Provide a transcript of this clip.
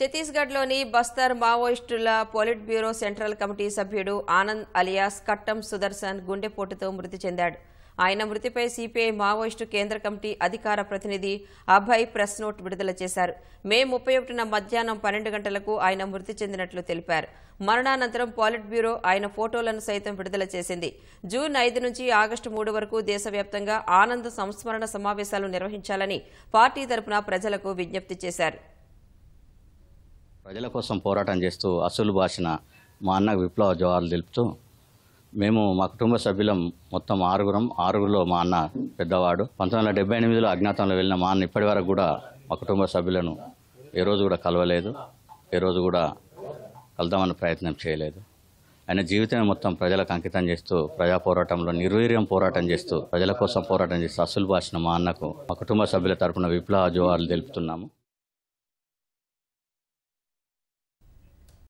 ఛత్తీస్గఢ్లోని బస్తర్ మావోయిస్టుల polit bureau central committee సభ్యుడు ఆనంద్ అలియాస్ కట్టం సుదర్శన్ గుండెపోటుతో మృతి చెందాడు ఆయన మృతిపై సిపిఐ మావోయిస్టు కేంద్ర కమిటీ అధికార ప్రతినిధి అభయ్ ప్రెస్ నోట్ విడుదల చేశారు మే ముప్పై ఒకటిన మధ్యాహ్నం పన్నెండు గంటలకు ఆయన మృతి చెందినట్లు తెలిపారు మరణానంతరం పాలిట్ బ్యూరో ఆయన ఫోటోలను సైతం విడుదల చేసింది జూన్ ఐదు నుంచి ఆగస్టు మూడు వరకు దేశవ్యాప్తంగా ఆనంద్ సంస్మరణ సమావేశాలు నిర్వహించాలని పార్టీ తరపున ప్రజలకు విజ్ఞప్తి చేశారు ప్రజల కోసం పోరాటం చేస్తూ అసలు భాషన మా అన్నకు విప్లవ జవాలు తెలుపుతూ మేము మా కుటుంబ సభ్యులం మొత్తం ఆరుగురం ఆరుగురులో మా అన్న పెద్దవాడు పంతొమ్మిది వందల డెబ్బై ఎనిమిదిలో అజ్ఞాతంలో వెళ్ళిన మా అన్న ఇప్పటి వరకు కూడా మా కుటుంబ సభ్యులను ఏ రోజు కూడా కలవలేదు ఏ రోజు కూడా కలుదామని ప్రయత్నం చేయలేదు ఆయన జీవితం మొత్తం ప్రజలకు అంకితం చేస్తూ ప్రజా పోరాటంలో నిర్వీర్యం పోరాటం చేస్తూ ప్రజల కోసం పోరాటం చేస్తూ అసలు భాషను మా అన్నకు మా కుటుంబ సభ్యుల తరపున విప్లవ జోహార్లు తెలుపుతున్నాము